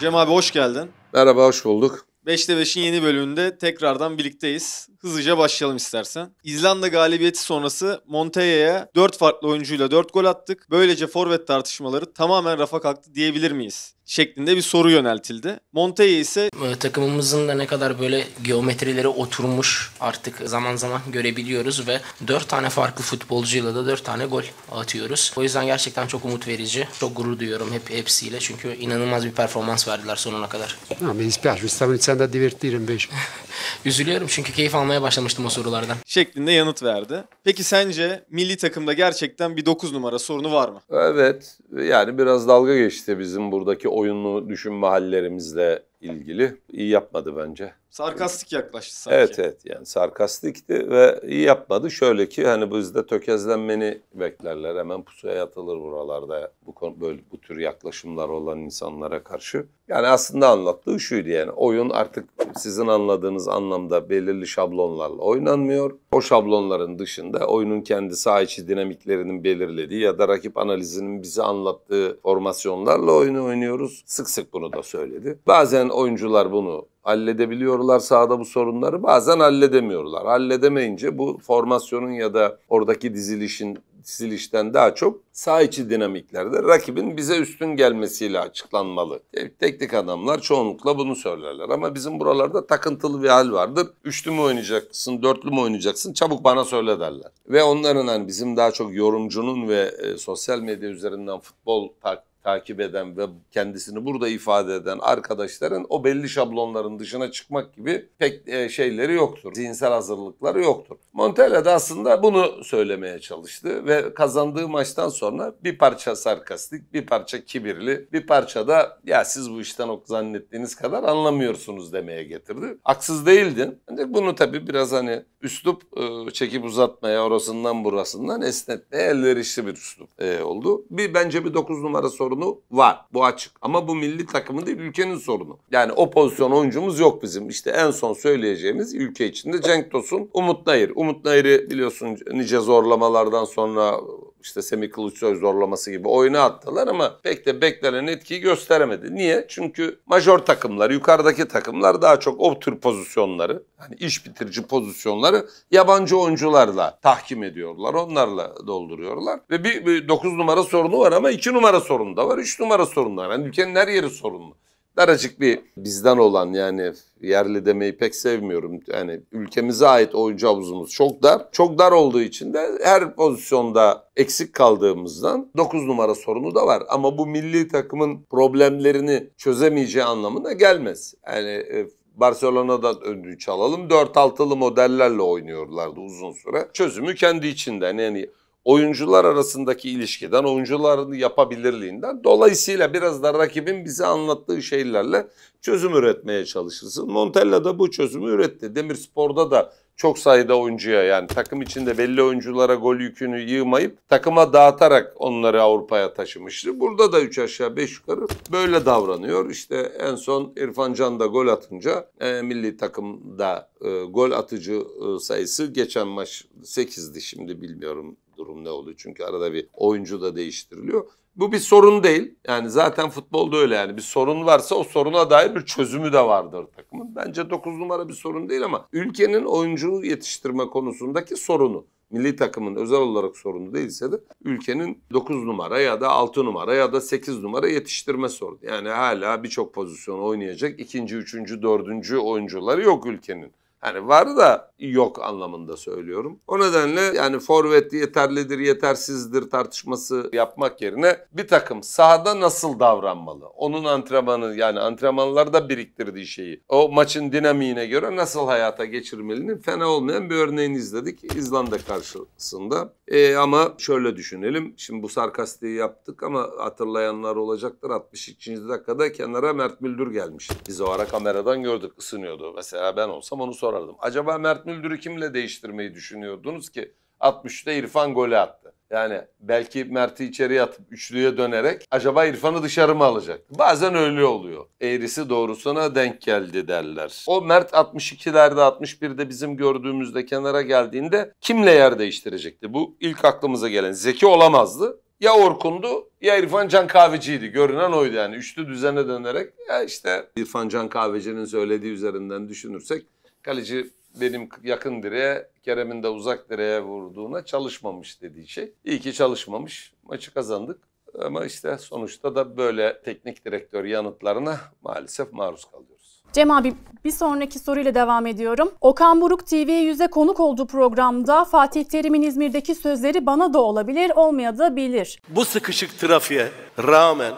Cem abi hoş geldin. Merhaba, hoş bulduk. 5'te 5'in yeni bölümünde tekrardan birlikteyiz. Hızlıca başlayalım istersen. İzlanda galibiyeti sonrası Montella'ya 4 farklı oyuncuyla 4 gol attık. Böylece forvet tartışmaları tamamen rafa kalktı diyebilir miyiz? şeklinde bir soru yöneltildi. Monteye ise ee, takımımızın da ne kadar böyle geometrileri oturmuş artık zaman zaman görebiliyoruz ve 4 tane farklı futbolcuyla da 4 tane gol atıyoruz. O yüzden gerçekten çok umut verici. Çok gurur duyuyorum hep hepsiyle çünkü inanılmaz bir performans verdiler sonuna kadar. No, mi dispiace, mi stavo iniziando a divertire Üzülüyorum çünkü keyif almaya başlamıştım o sorulardan. Şeklinde yanıt verdi. Peki sence milli takımda gerçekten bir 9 numara sorunu var mı? Evet. Yani biraz dalga geçti bizim buradaki o oyunlu düşünme hallerimizle ilgili iyi yapmadı bence. Sarkastik yaklaştı sanki. Evet evet yani sarkastikti ve iyi yapmadı. Şöyle ki hani bizde tökezlenmeni beklerler. Hemen pusuya yatılır buralarda bu konu, böyle bu tür yaklaşımlar olan insanlara karşı. Yani aslında anlattığı şuydu yani oyun artık sizin anladığınız anlamda belirli şablonlarla oynanmıyor. O şablonların dışında oyunun kendi saha içi dinamiklerinin belirlediği ya da rakip analizinin bize anlattığı formasyonlarla oyunu oynuyoruz. Sık sık bunu da söyledi. Bazen oyuncular bunu halledebiliyorlar sahada bu sorunları bazen halledemiyorlar. Halledemeyince bu formasyonun ya da oradaki dizilişin dizilişten daha çok sağ içi dinamiklerde rakibin bize üstün gelmesiyle açıklanmalı. Teknik adamlar çoğunlukla bunu söylerler ama bizim buralarda takıntılı bir hal vardır. Üçlü mü oynayacaksın, dörtlü mü oynayacaksın çabuk bana söyle derler. Ve onların hani bizim daha çok yorumcunun ve e, sosyal medya üzerinden futbol tak takip eden ve kendisini burada ifade eden arkadaşların o belli şablonların dışına çıkmak gibi pek e, şeyleri yoktur. Zihinsel hazırlıkları yoktur. Montella da aslında bunu söylemeye çalıştı ve kazandığı maçtan sonra bir parça sarkastik, bir parça kibirli, bir parça da ya siz bu işten o zannettiğiniz kadar anlamıyorsunuz demeye getirdi. Haksız değildin. Ancak bunu tabii biraz hani üslup e, çekip uzatmaya orasından burasından esnetmeye elverişli bir üslup e, oldu. Bir bence bir 9 numara sorunu var. Bu açık. Ama bu milli takımın değil ülkenin sorunu. Yani o pozisyon oyuncumuz yok bizim. İşte en son söyleyeceğimiz ülke içinde Cenk Tosun, Umut Nayır. Umut Nayır'ı biliyorsun nice zorlamalardan sonra işte Semih Kılıçsoy zorlaması gibi oyuna attılar ama pek de beklenen etkiyi gösteremedi. Niye? Çünkü major takımlar, yukarıdaki takımlar daha çok o tür pozisyonları, hani iş bitirici pozisyonları yabancı oyuncularla tahkim ediyorlar. Onlarla dolduruyorlar. Ve bir, bir 9 numara sorunu var ama 2 numara sorunu da var, 3 numara sorunu da var. Yani ülkenin her yeri sorunlu daracık bir bizden olan yani yerli demeyi pek sevmiyorum. Yani ülkemize ait oyuncu havuzumuz çok dar. Çok dar olduğu için de her pozisyonda eksik kaldığımızdan 9 numara sorunu da var. Ama bu milli takımın problemlerini çözemeyeceği anlamına gelmez. Yani e, Barcelona'dan öndüğü çalalım. 4-6'lı modellerle oynuyorlardı uzun süre. Çözümü kendi içinden yani oyuncular arasındaki ilişkiden, oyuncuların yapabilirliğinden dolayısıyla biraz da rakibin bize anlattığı şeylerle çözüm üretmeye çalışırsın. Montella da bu çözümü üretti. Demir Spor'da da çok sayıda oyuncuya yani takım içinde belli oyunculara gol yükünü yığmayıp takıma dağıtarak onları Avrupa'ya taşımıştı. Burada da 3 aşağı 5 yukarı böyle davranıyor. İşte en son İrfan Can da gol atınca e, milli takımda e, gol atıcı e, sayısı geçen maç 8'di şimdi bilmiyorum durum ne oluyor? Çünkü arada bir oyuncu da değiştiriliyor. Bu bir sorun değil. Yani zaten futbolda öyle yani. Bir sorun varsa o soruna dair bir çözümü de vardır takımın. Bence 9 numara bir sorun değil ama ülkenin oyuncu yetiştirme konusundaki sorunu. Milli takımın özel olarak sorunu değilse de ülkenin 9 numara ya da 6 numara ya da 8 numara yetiştirme sorunu. Yani hala birçok pozisyon oynayacak ikinci, üçüncü, dördüncü oyuncuları yok ülkenin. Hani var da yok anlamında söylüyorum. O nedenle yani forvet yeterlidir, yetersizdir tartışması yapmak yerine bir takım sahada nasıl davranmalı? Onun antrenmanı yani antrenmanlarda biriktirdiği şeyi o maçın dinamiğine göre nasıl hayata geçirmelinin fena olmayan bir örneğini izledik İzlanda karşısında. E, ama şöyle düşünelim. Şimdi bu sarkastiği yaptık ama hatırlayanlar olacaktır. 62. dakikada kenara Mert Müldür gelmişti. Biz o ara kameradan gördük ısınıyordu. Mesela ben olsam onu sor sorardım. Acaba Mert Müldür'ü kimle değiştirmeyi düşünüyordunuz ki 63'te İrfan golü attı. Yani belki Mert'i içeriye atıp üçlüye dönerek acaba İrfan'ı dışarı mı alacak? Bazen öyle oluyor. Eğrisi doğrusuna denk geldi derler. O Mert 62'lerde 61'de bizim gördüğümüzde kenara geldiğinde kimle yer değiştirecekti? Bu ilk aklımıza gelen. Zeki olamazdı. Ya Orkun'du ya İrfan Can Kahveci'ydi. Görünen oydu yani. Üçlü düzene dönerek ya işte İrfan Can Kahveci'nin söylediği üzerinden düşünürsek Kaleci benim yakın direğe, Kerem'in de uzak direğe vurduğuna çalışmamış dediği şey. İyi ki çalışmamış. Maçı kazandık. Ama işte sonuçta da böyle teknik direktör yanıtlarına maalesef maruz kalıyoruz. Cem abi bir sonraki soruyla devam ediyorum. Okan Buruk TV yüze konuk olduğu programda Fatih Terim'in İzmir'deki sözleri bana da olabilir, olmaya da bilir. Bu sıkışık trafiğe rağmen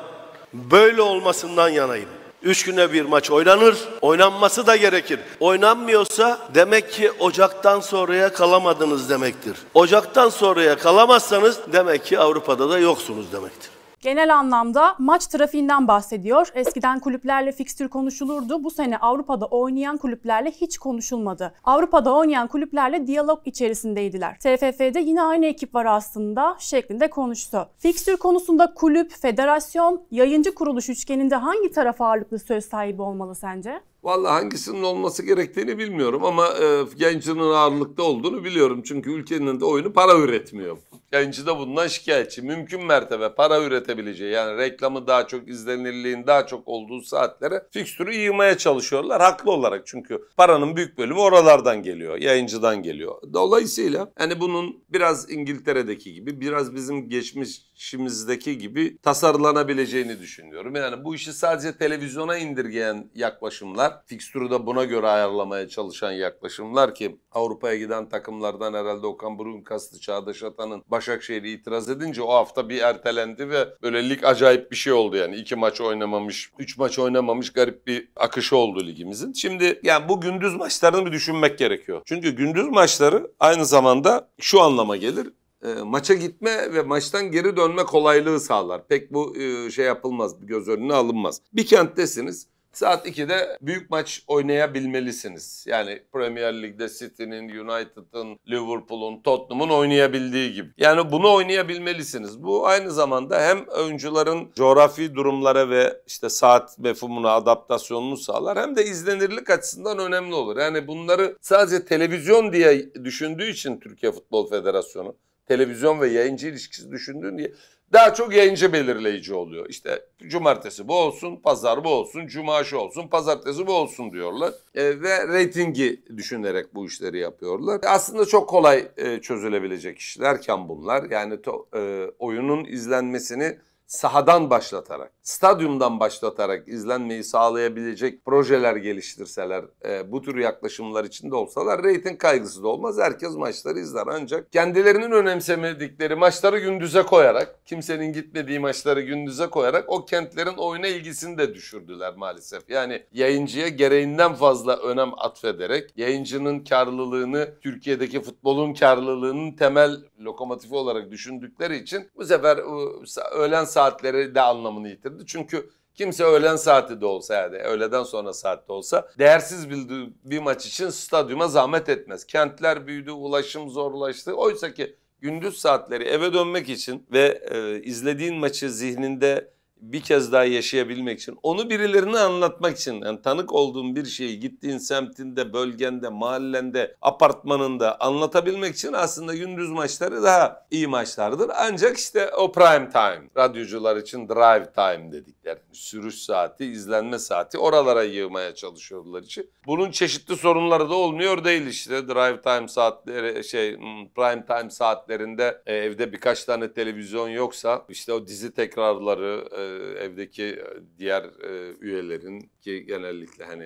böyle olmasından yanayım. Üç güne bir maç oynanır. Oynanması da gerekir. Oynanmıyorsa demek ki Ocak'tan sonraya kalamadınız demektir. Ocak'tan sonraya kalamazsanız demek ki Avrupa'da da yoksunuz demektir genel anlamda maç trafiğinden bahsediyor. Eskiden kulüplerle fikstür konuşulurdu. Bu sene Avrupa'da oynayan kulüplerle hiç konuşulmadı. Avrupa'da oynayan kulüplerle diyalog içerisindeydiler. TFF'de yine aynı ekip var aslında şeklinde konuştu. Fikstür konusunda kulüp, federasyon, yayıncı kuruluş üçgeninde hangi taraf ağırlıklı söz sahibi olmalı sence? Valla hangisinin olması gerektiğini bilmiyorum ama e, Genç'in ağırlıkta olduğunu biliyorum. Çünkü ülkenin de oyunu para üretmiyor. Genç'i de bundan şikayetçi. Mümkün mertebe para üretebileceği yani reklamı daha çok izlenirliğin daha çok olduğu saatlere fikstürü yığmaya çalışıyorlar. Haklı olarak çünkü paranın büyük bölümü oralardan geliyor. Yayıncıdan geliyor. Dolayısıyla yani bunun biraz İngiltere'deki gibi biraz bizim geçmişimizdeki gibi tasarlanabileceğini düşünüyorum. Yani bu işi sadece televizyona indirgeyen yaklaşımlar var. Fikstürü de buna göre ayarlamaya çalışan yaklaşımlar ki Avrupa'ya giden takımlardan herhalde Okan Burukaslı Çağdaş Atan'ın Başakşehir'i itiraz edince o hafta bir ertelendi ve böyle lig acayip bir şey oldu yani. iki maç oynamamış, üç maç oynamamış garip bir akışı oldu ligimizin. Şimdi yani bu gündüz maçlarını bir düşünmek gerekiyor. Çünkü gündüz maçları aynı zamanda şu anlama gelir e, maça gitme ve maçtan geri dönme kolaylığı sağlar. Pek bu e, şey yapılmaz, göz önüne alınmaz. Bir kenttesiniz. Saat 2'de büyük maç oynayabilmelisiniz. Yani Premier Lig'de City'nin, United'ın, Liverpool'un, Tottenham'ın oynayabildiği gibi. Yani bunu oynayabilmelisiniz. Bu aynı zamanda hem oyuncuların coğrafi durumlara ve işte saat mefhumuna adaptasyonunu sağlar hem de izlenirlik açısından önemli olur. Yani bunları sadece televizyon diye düşündüğü için Türkiye Futbol Federasyonu televizyon ve yayıncı ilişkisi düşündüğün diye daha çok yayıncı belirleyici oluyor. İşte cumartesi bu olsun, pazar bu olsun, cuma şu olsun, pazartesi bu olsun diyorlar. E, ve reytingi düşünerek bu işleri yapıyorlar. E, aslında çok kolay e, çözülebilecek işlerken bunlar. Yani to, e, oyunun izlenmesini sahadan başlatarak, stadyumdan başlatarak izlenmeyi sağlayabilecek projeler geliştirseler, e, bu tür yaklaşımlar içinde olsalar reyting kaygısı da olmaz. Herkes maçları izler ancak kendilerinin önemsemedikleri maçları gündüze koyarak, kimsenin gitmediği maçları gündüze koyarak o kentlerin oyuna ilgisini de düşürdüler maalesef. Yani yayıncıya gereğinden fazla önem atfederek yayıncının karlılığını Türkiye'deki futbolun karlılığının temel lokomotifi olarak düşündükleri için bu sefer öğlen saat saatleri de anlamını yitirdi. Çünkü kimse öğlen saati de olsa yani öğleden sonra saatte olsa değersiz bildiği bir maç için stadyuma zahmet etmez. Kentler büyüdü, ulaşım zorlaştı. Oysa ki gündüz saatleri eve dönmek için ve e, izlediğin maçı zihninde bir kez daha yaşayabilmek için, onu birilerine anlatmak için, yani tanık olduğun bir şeyi gittiğin semtinde, bölgende, mahallende, apartmanında anlatabilmek için aslında gündüz maçları daha iyi maçlardır. Ancak işte o prime time, radyocular için drive time dedikleri, sürüş saati, izlenme saati oralara yığmaya çalışıyorlar için. Bunun çeşitli sorunları da olmuyor değil işte drive time saatleri, şey hmm, prime time saatlerinde e, evde birkaç tane televizyon yoksa işte o dizi tekrarları, e, e, evdeki e, diğer e, üyelerin ki genellikle hani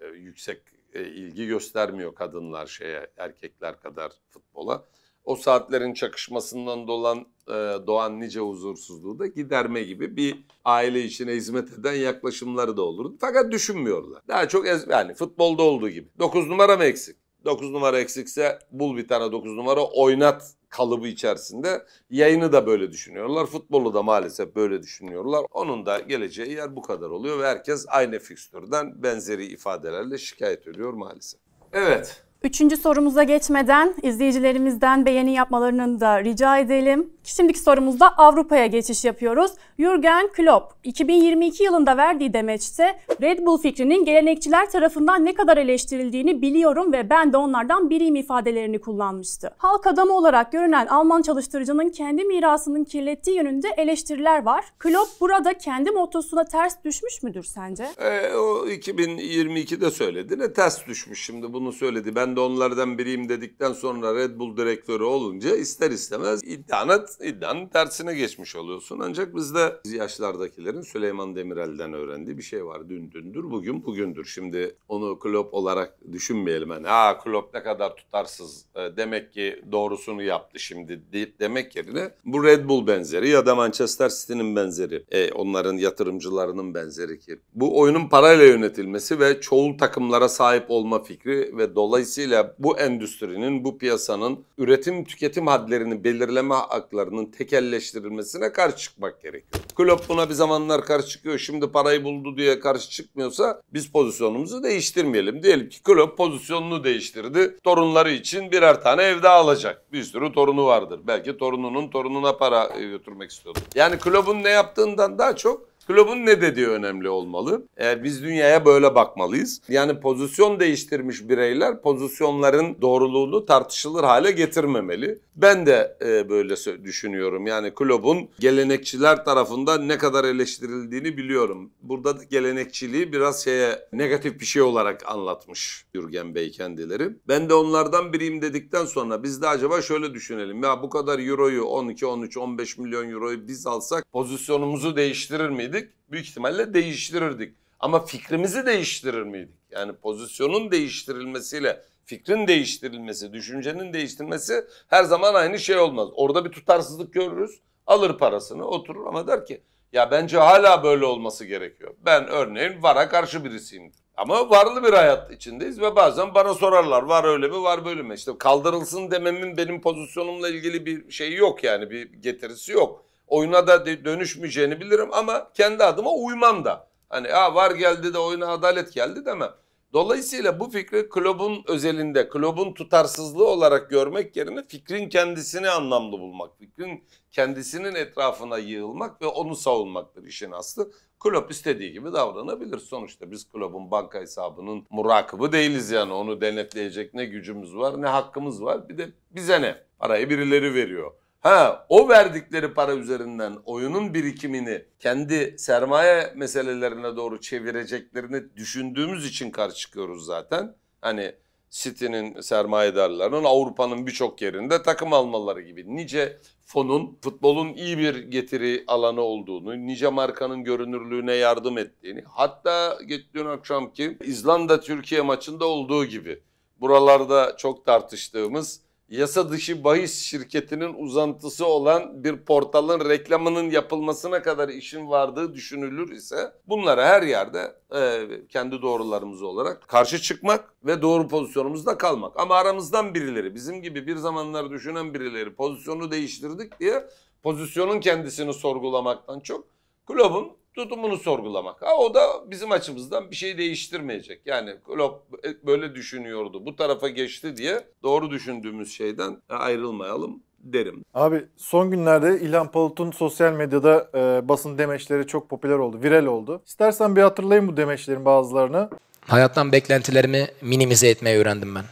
e, yüksek e, ilgi göstermiyor kadınlar şeye erkekler kadar futbola. O saatlerin çakışmasından dolan e, doğan nice huzursuzluğu da giderme gibi bir aile işine hizmet eden yaklaşımları da olurdu. Fakat düşünmüyorlar. Daha çok ez, yani futbolda olduğu gibi. 9 numara mı eksik? 9 numara eksikse bul bir tane 9 numara oynat kalıbı içerisinde. Yayını da böyle düşünüyorlar. Futbolu da maalesef böyle düşünüyorlar. Onun da geleceği yer bu kadar oluyor ve herkes aynı fikstürden benzeri ifadelerle şikayet ediyor maalesef. Evet. Üçüncü sorumuza geçmeden izleyicilerimizden beğeni yapmalarını da rica edelim. Şimdiki sorumuzda Avrupa'ya geçiş yapıyoruz. Jürgen Klopp 2022 yılında verdiği demeçte Red Bull fikrinin gelenekçiler tarafından ne kadar eleştirildiğini biliyorum ve ben de onlardan biriyim ifadelerini kullanmıştı. Halk adamı olarak görünen Alman çalıştırıcının kendi mirasının kirlettiği yönünde eleştiriler var. Klopp burada kendi motosuna ters düşmüş müdür sence? E, o 2022'de söyledi. Ne ters düşmüş şimdi bunu söyledi. Ben de onlardan biriyim dedikten sonra Red Bull direktörü olunca ister istemez iddianı, iddianın tersine geçmiş oluyorsun. Ancak bizde yaşlardakilerin Süleyman Demirel'den öğrendiği bir şey var. Dün dündür, bugün bugündür. Şimdi onu Klopp olarak düşünmeyelim. Yani, ha Klopp ne kadar tutarsız e, demek ki doğrusunu yaptı şimdi deyip demek yerine bu Red Bull benzeri ya da Manchester City'nin benzeri, e, onların yatırımcılarının benzeri ki bu oyunun parayla yönetilmesi ve çoğul takımlara sahip olma fikri ve dolayısıyla Dolayısıyla bu endüstrinin, bu piyasanın üretim tüketim hadlerini belirleme haklarının tekelleştirilmesine karşı çıkmak gerekiyor. Klopp buna bir zamanlar karşı çıkıyor. Şimdi parayı buldu diye karşı çıkmıyorsa biz pozisyonumuzu değiştirmeyelim. Diyelim ki Klopp pozisyonunu değiştirdi. Torunları için birer tane evde alacak. Bir sürü torunu vardır. Belki torununun torununa para götürmek istiyordu. Yani Klopp'un ne yaptığından daha çok Klopp'un ne dediği önemli olmalı. Eğer biz dünyaya böyle bakmalıyız. Yani pozisyon değiştirmiş bireyler pozisyonların doğruluğunu tartışılır hale getirmemeli. Ben de e, böyle düşünüyorum. Yani kulübün gelenekçiler tarafından ne kadar eleştirildiğini biliyorum. Burada gelenekçiliği biraz şeye negatif bir şey olarak anlatmış Yürgen Bey kendileri. Ben de onlardan biriyim dedikten sonra biz de acaba şöyle düşünelim. Ya bu kadar euroyu 12, 13, 15 milyon euroyu biz alsak pozisyonumuzu değiştirir miydik? Büyük ihtimalle değiştirirdik. Ama fikrimizi değiştirir miydik? Yani pozisyonun değiştirilmesiyle fikrin değiştirilmesi, düşüncenin değiştirilmesi her zaman aynı şey olmaz. Orada bir tutarsızlık görürüz. Alır parasını oturur ama der ki ya bence hala böyle olması gerekiyor. Ben örneğin VAR'a karşı birisiyim. Ama varlı bir hayat içindeyiz ve bazen bana sorarlar var öyle mi var böyle mi? İşte kaldırılsın dememin benim pozisyonumla ilgili bir şey yok yani bir getirisi yok. Oyuna da dönüşmeyeceğini bilirim ama kendi adıma uymam da. Hani ya var geldi de oyuna adalet geldi demem. Dolayısıyla bu fikri klubun özelinde, klubun tutarsızlığı olarak görmek yerine fikrin kendisini anlamlı bulmak, fikrin kendisinin etrafına yığılmak ve onu savunmaktır işin aslı. Kulüp istediği gibi davranabilir. Sonuçta biz kulübün banka hesabının murakabı değiliz yani. Onu denetleyecek ne gücümüz var ne hakkımız var. Bir de bize ne? Parayı birileri veriyor. Ha o verdikleri para üzerinden oyunun birikimini kendi sermaye meselelerine doğru çevireceklerini düşündüğümüz için karşı çıkıyoruz zaten. Hani City'nin sermayedarlarının Avrupa'nın birçok yerinde takım almaları gibi. Nice fonun futbolun iyi bir getiri alanı olduğunu, nice markanın görünürlüğüne yardım ettiğini, hatta dün akşamki İzlanda-Türkiye maçında olduğu gibi buralarda çok tartıştığımız yasa dışı bahis şirketinin uzantısı olan bir portalın reklamının yapılmasına kadar işin vardığı düşünülür ise bunlara her yerde e, kendi doğrularımız olarak karşı çıkmak ve doğru pozisyonumuzda kalmak. Ama aramızdan birileri bizim gibi bir zamanlar düşünen birileri pozisyonu değiştirdik diye pozisyonun kendisini sorgulamaktan çok kulübün tutumunu sorgulamak. Ha, o da bizim açımızdan bir şey değiştirmeyecek. Yani Klopp e, böyle düşünüyordu. Bu tarafa geçti diye doğru düşündüğümüz şeyden ayrılmayalım derim. Abi son günlerde İlhan Palut'un sosyal medyada e, basın demeçleri çok popüler oldu, viral oldu. İstersen bir hatırlayayım bu demeçlerin bazılarını. Hayattan beklentilerimi minimize etmeyi öğrendim ben.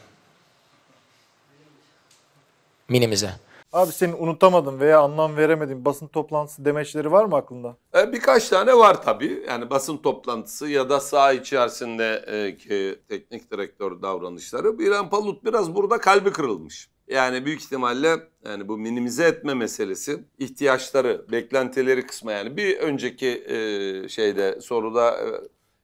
Minimize. Abi senin unutamadın veya anlam veremediğin basın toplantısı demeçleri var mı aklında? E, birkaç tane var tabii. Yani basın toplantısı ya da saha içerisindeki e, teknik direktör davranışları. Biren Palut biraz burada kalbi kırılmış. Yani büyük ihtimalle yani bu minimize etme meselesi ihtiyaçları, beklentileri kısma yani bir önceki e, şeyde soruda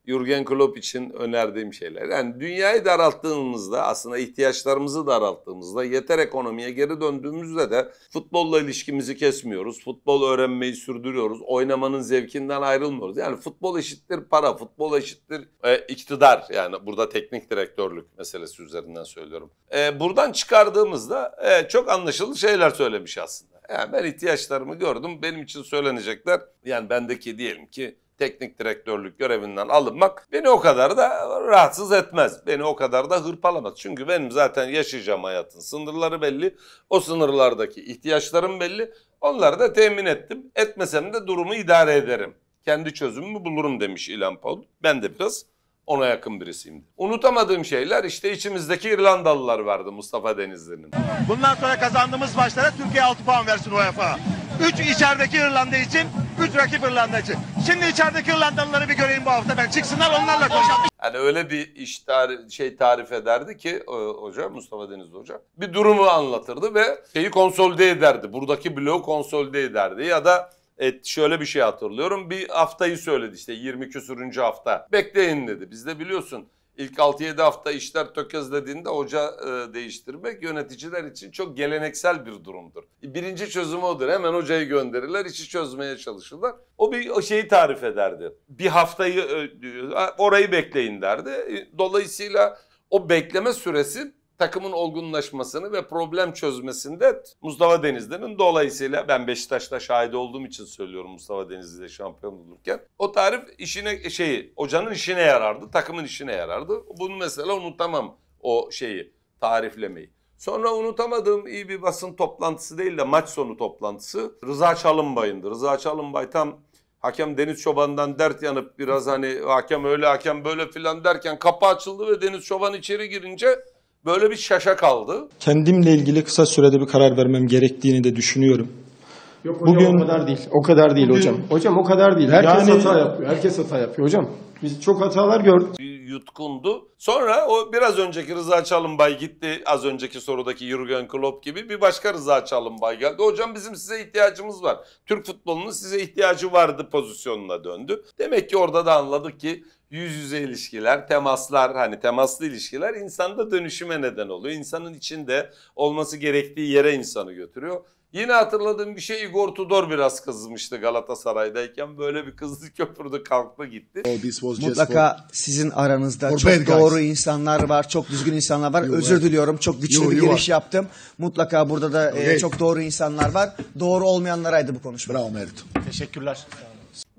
Jurgen Klopp için önerdiğim şeyler. Yani dünyayı daralttığımızda aslında ihtiyaçlarımızı daralttığımızda yeter ekonomiye geri döndüğümüzde de futbolla ilişkimizi kesmiyoruz. Futbol öğrenmeyi sürdürüyoruz. Oynamanın zevkinden ayrılmıyoruz. Yani futbol eşittir para, futbol eşittir e, iktidar. Yani burada teknik direktörlük meselesi üzerinden söylüyorum. E, buradan çıkardığımızda e, çok anlaşılır şeyler söylemiş aslında. Yani ben ihtiyaçlarımı gördüm. Benim için söylenecekler. Yani bendeki diyelim ki teknik direktörlük görevinden alınmak beni o kadar da rahatsız etmez. Beni o kadar da hırpalamaz. Çünkü benim zaten yaşayacağım hayatın sınırları belli. O sınırlardaki ihtiyaçlarım belli. Onları da temin ettim. Etmesem de durumu idare ederim. Kendi çözümümü bulurum demiş İlan Paul. Ben de biraz ona yakın birisiyim. Unutamadığım şeyler işte içimizdeki İrlandalılar vardı Mustafa Denizli'nin. Bundan sonra kazandığımız maçlara Türkiye 6 puan versin UEFA. Üç içerideki İrlanda için, üç rakip İrlanda için. Şimdi içerideki İrlandalıları bir göreyim bu hafta ben. Çıksınlar onlarla koşalım. Yani öyle bir iş tar şey tarif ederdi ki e, hoca Mustafa Denizli hoca bir durumu anlatırdı ve şeyi konsolide ederdi. Buradaki bloğu konsolide ederdi ya da et şöyle bir şey hatırlıyorum. Bir haftayı söyledi işte 20 küsürüncü hafta. Bekleyin dedi. Biz de biliyorsun İlk 6-7 hafta işler tökezlediğinde hoca e, değiştirmek yöneticiler için çok geleneksel bir durumdur. Birinci çözümü odur. Hemen hocayı gönderirler, işi çözmeye çalışırlar. O bir o şeyi tarif ederdi. Bir haftayı e, orayı bekleyin derdi. E, dolayısıyla o bekleme süresi takımın olgunlaşmasını ve problem çözmesinde Mustafa Denizli'nin dolayısıyla ben Beşiktaş'ta şahit olduğum için söylüyorum Mustafa Denizli'de şampiyon olurken o tarif işine şeyi hocanın işine yarardı, takımın işine yarardı. Bunu mesela unutamam o şeyi tariflemeyi. Sonra unutamadığım iyi bir basın toplantısı değil de maç sonu toplantısı Rıza Çalınbay'ındı. Rıza Çalınbay tam hakem Deniz Çoban'dan dert yanıp biraz hani hakem öyle hakem böyle filan derken kapı açıldı ve Deniz Çoban içeri girince böyle bir şaşa kaldı. Kendimle ilgili kısa sürede bir karar vermem gerektiğini de düşünüyorum. Yok hocam Bugün, o kadar değil. O kadar değil Bugün, hocam. Hocam o kadar değil. Herkes yani, hata yapıyor. Herkes hata yapıyor hocam. Biz çok hatalar gördük. Yutkundu. Sonra o biraz önceki Rıza Çalınbay gitti. Az önceki sorudaki Jurgen Klopp gibi bir başka Rıza Çalınbay geldi. Hocam bizim size ihtiyacımız var. Türk futbolunun size ihtiyacı vardı pozisyonuna döndü. Demek ki orada da anladık ki yüz yüze ilişkiler, temaslar hani temaslı ilişkiler insanda dönüşüme neden oluyor. İnsanın içinde olması gerektiği yere insanı götürüyor. Yine hatırladığım bir şey Igor Tudor biraz kızmıştı Galatasaray'dayken. Böyle bir kızdı köpürdü kalktı gitti. Mutlaka sizin aranızda çok doğru insanlar var, çok düzgün insanlar var. Özür diliyorum çok güçlü bir giriş yaptım. Mutlaka burada da e, çok doğru insanlar var. Doğru olmayanlaraydı bu konuşma. Bravo Mert. Teşekkürler.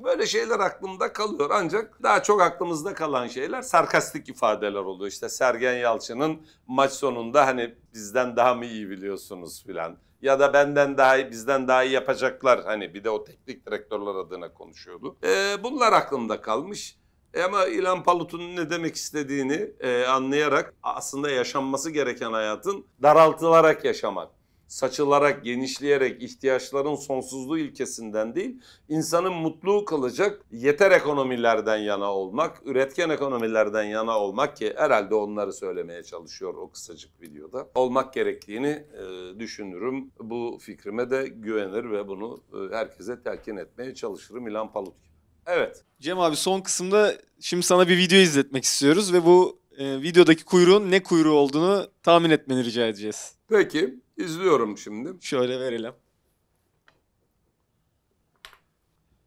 Böyle şeyler aklımda kalıyor ancak daha çok aklımızda kalan şeyler sarkastik ifadeler oluyor. İşte Sergen Yalçın'ın maç sonunda hani bizden daha mı iyi biliyorsunuz filan ya da benden daha iyi, bizden daha iyi yapacaklar. Hani bir de o teknik direktörler adına konuşuyordu. E, bunlar aklımda kalmış. E, ama İlhan Palut'un ne demek istediğini e, anlayarak aslında yaşanması gereken hayatın daraltılarak yaşamak saçılarak, genişleyerek ihtiyaçların sonsuzluğu ilkesinden değil, insanın mutlu kılacak yeter ekonomilerden yana olmak, üretken ekonomilerden yana olmak ki herhalde onları söylemeye çalışıyor o kısacık videoda. Olmak gerektiğini e, düşünürüm. Bu fikrime de güvenir ve bunu e, herkese telkin etmeye çalışırım İlan Palut gibi. Evet. Cem abi son kısımda şimdi sana bir video izletmek istiyoruz ve bu e, videodaki kuyruğun ne kuyruğu olduğunu tahmin etmeni rica edeceğiz. Peki. İzliyorum şimdi. Şöyle verelim.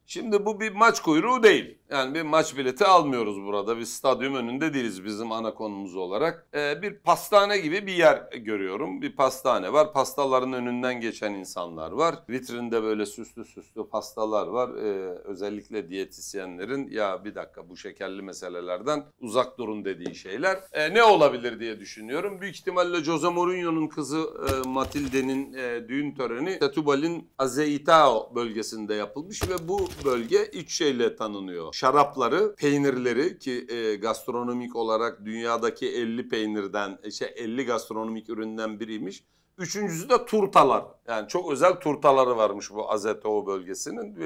Şimdi bu bir maç kuyruğu değil. Yani bir maç bileti almıyoruz burada. Biz stadyum önünde değiliz bizim ana konumuz olarak. Ee, bir pastane gibi bir yer görüyorum. Bir pastane var. Pastaların önünden geçen insanlar var. Vitrinde böyle süslü süslü pastalar var. Ee, özellikle diyetisyenlerin ya bir dakika bu şekerli meselelerden uzak durun dediği şeyler. Ee, ne olabilir diye düşünüyorum. Büyük ihtimalle Jose Mourinho'nun kızı e, Matilde'nin e, düğün töreni Tetubal'in Azeitao bölgesinde yapılmış ve bu bölge üç şeyle tanınıyor şarapları, peynirleri ki e, gastronomik olarak dünyadaki 50 peynirden, işte 50 şey, gastronomik üründen biriymiş. Üçüncüsü de turtalar. Yani çok özel turtaları varmış bu Azeteo bölgesinin.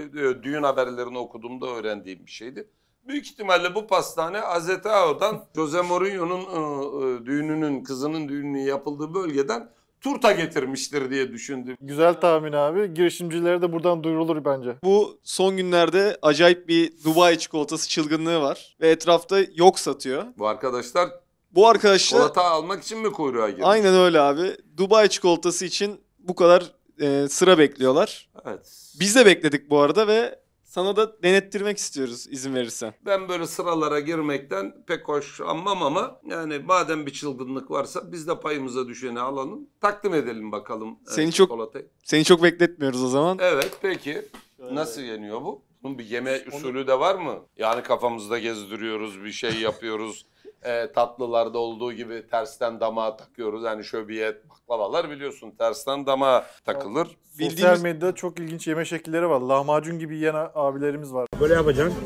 Düğün haberlerini okuduğumda öğrendiğim bir şeydi. Büyük ihtimalle bu pastane Azeteo'dan Jose Mourinho'nun e, düğününün, kızının düğününün yapıldığı bölgeden turta getirmiştir diye düşündüm. Güzel tahmin abi. Girişimcilere de buradan duyurulur bence. Bu son günlerde acayip bir Dubai çikolatası çılgınlığı var ve etrafta yok satıyor. Bu arkadaşlar bu arkadaşlar çikolata almak için mi kuyruğa girdi? Aynen öyle abi. Dubai çikolatası için bu kadar e, sıra bekliyorlar. Evet. Biz de bekledik bu arada ve sana da denettirmek istiyoruz izin verirsen. Ben böyle sıralara girmekten pek hoşlanmam ama yani madem bir çılgınlık varsa biz de payımıza düşeni alalım. Takdim edelim bakalım e, seni e, çok çikolatayı. Seni çok bekletmiyoruz o zaman. Evet peki. Şöyle. Nasıl yeniyor bu? Bunun bir yeme usulü de var mı? Yani kafamızda gezdiriyoruz, bir şey yapıyoruz. e, tatlılarda olduğu gibi tersten damağa takıyoruz. Yani şöbiyet, baklavalar biliyorsun tersten damağa takılır. Evet. Bildiğimiz... medyada çok ilginç yeme şekilleri var. Lahmacun gibi yiyen abilerimiz var. Böyle yapacaksın.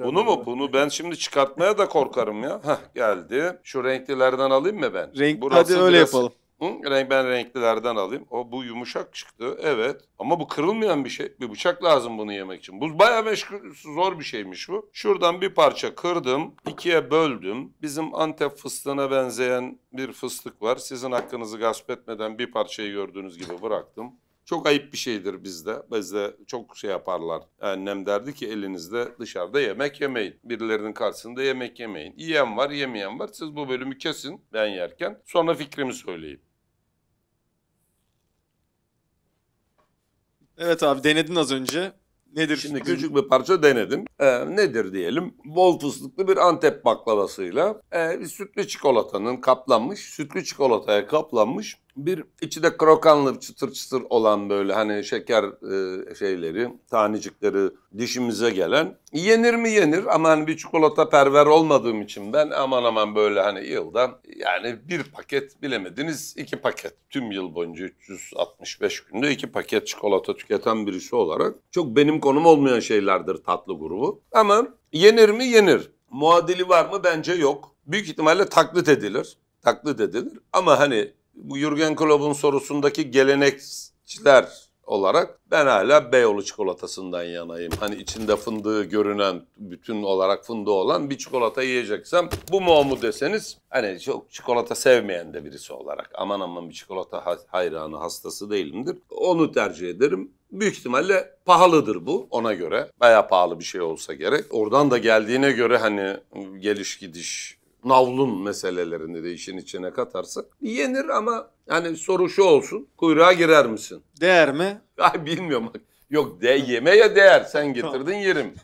Bunu mu? Bunu ben şimdi çıkartmaya da korkarım ya. Hah geldi. Şu renklilerden alayım mı ben? Renk, Burası hadi öyle biraz... yapalım. Renk ben renklilerden alayım. O bu yumuşak çıktı. Evet. Ama bu kırılmayan bir şey. Bir bıçak lazım bunu yemek için. Bu bayağı meşgul, zor bir şeymiş bu. Şuradan bir parça kırdım. ikiye böldüm. Bizim Antep fıstığına benzeyen bir fıstık var. Sizin hakkınızı gasp etmeden bir parçayı gördüğünüz gibi bıraktım. Çok ayıp bir şeydir bizde. Bizde çok şey yaparlar. Annem derdi ki elinizde dışarıda yemek yemeyin. Birilerinin karşısında yemek yemeyin. Yiyen var, yemeyen var. Siz bu bölümü kesin ben yerken. Sonra fikrimi söyleyeyim. Evet abi denedin az önce. Nedir? Şimdi küçük bir parça denedim. Ee, nedir diyelim? Bol fıstıklı bir Antep baklavasıyla e, sütlü çikolatanın kaplanmış, sütlü çikolataya kaplanmış bir içi de krokanlı çıtır çıtır olan böyle hani şeker e, şeyleri, tanecikleri dişimize gelen. Yenir mi yenir ama hani bir çikolata perver olmadığım için ben aman aman böyle hani yılda yani bir paket bilemediniz iki paket. Tüm yıl boyunca 365 günde iki paket çikolata tüketen birisi olarak çok benim konum olmayan şeylerdir tatlı grubu. Ama yenir mi yenir. Muadili var mı bence yok. Büyük ihtimalle taklit edilir. Taklit edilir ama hani bu Jürgen Klopp'un sorusundaki gelenekçiler olarak ben hala Beyoğlu çikolatasından yanayım. Hani içinde fındığı görünen, bütün olarak fındığı olan bir çikolata yiyeceksem bu mu o mu deseniz hani çok çikolata sevmeyen de birisi olarak aman aman bir çikolata hayranı hastası değilimdir. Onu tercih ederim. Büyük ihtimalle pahalıdır bu ona göre. Baya pahalı bir şey olsa gerek. Oradan da geldiğine göre hani ıı, geliş gidiş navlun meselelerini de işin içine katarsak yenir ama yani soru şu olsun. Kuyruğa girer misin? Değer mi? Ay bilmiyorum. Yok de yemeye değer. Sen getirdin yerim.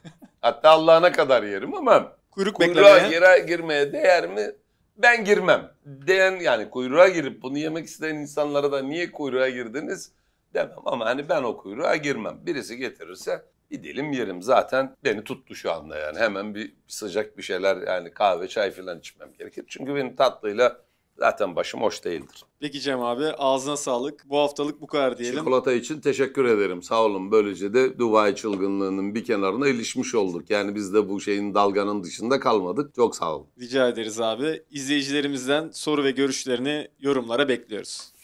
Hatta Allah'ına kadar yerim ama Kuyruk kuyruğa beklemeye. girmeye değer mi? Ben girmem. Diyen yani kuyruğa girip bunu yemek isteyen insanlara da niye kuyruğa girdiniz demem ama hani ben o kuyruğa girmem. Birisi getirirse Gidelim dilim yerim. Zaten beni tuttu şu anda yani. Hemen bir sıcak bir şeyler yani kahve, çay falan içmem gerekir. Çünkü benim tatlıyla zaten başım hoş değildir. Peki Cem abi ağzına sağlık. Bu haftalık bu kadar diyelim. Çikolata için teşekkür ederim. Sağ olun. Böylece de Dubai çılgınlığının bir kenarına ilişmiş olduk. Yani biz de bu şeyin dalganın dışında kalmadık. Çok sağ olun. Rica ederiz abi. İzleyicilerimizden soru ve görüşlerini yorumlara bekliyoruz.